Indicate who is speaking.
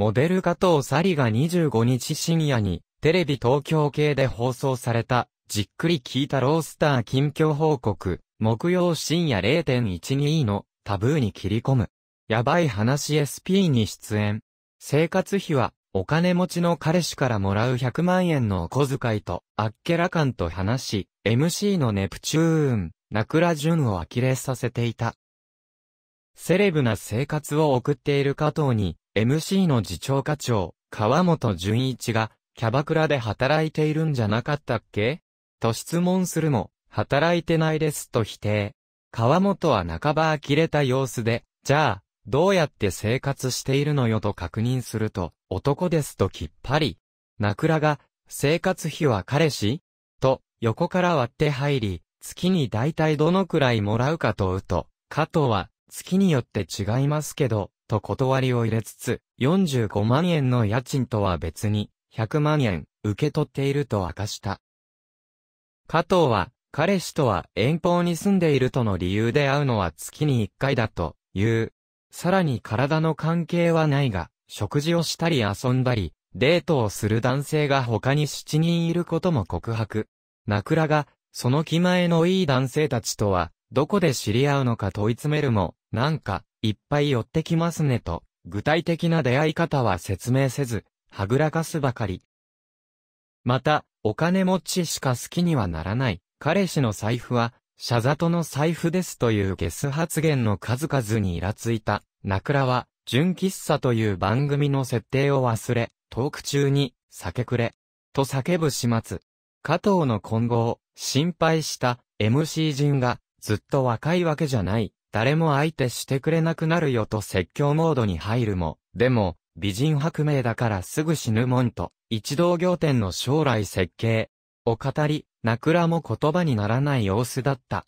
Speaker 1: モデル加藤サリが25日深夜に、テレビ東京系で放送された、じっくり聞いたロースター近況報告、木曜深夜0.12のタブーに切り込む。やばい話 SP に出演。生活費は、お金持ちの彼氏からもらう100万円のお小遣いと、あっけらかんと話し、MC のネプチューン、ナクラジュンを呆れさせていた。セレブな生活を送っている加藤に、MC の次長課長、川本淳一が、キャバクラで働いているんじゃなかったっけと質問するも、働いてないですと否定。川本は半ば呆れた様子で、じゃあ、どうやって生活しているのよと確認すると、男ですときっぱり。名倉が、生活費は彼氏と、横から割って入り、月に大体どのくらいもらうかと、うと、加藤は、月によって違いますけど、と断りを入れつつ、45万円の家賃とは別に、100万円、受け取っていると明かした。加藤は、彼氏とは遠方に住んでいるとの理由で会うのは月に1回だと、いう。さらに体の関係はないが、食事をしたり遊んだり、デートをする男性が他に7人いることも告白。名倉が、その気前のいい男性たちとは、どこで知り合うのか問い詰めるも、なんか、いっぱい寄ってきますねと、具体的な出会い方は説明せず、はぐらかすばかり。また、お金持ちしか好きにはならない、彼氏の財布は、シャザトの財布ですというゲス発言の数々にイラついた、ナクラは、純喫茶という番組の設定を忘れ、トーク中に、酒くれ、と叫ぶ始末。加藤の今後を心配した MC 陣がずっと若いわけじゃない誰も相手してくれなくなるよと説教モードに入るも、でも、美人薄命だからすぐ死ぬもんと、一同行店の将来設計を語り、なくらも言葉にならない様子だった。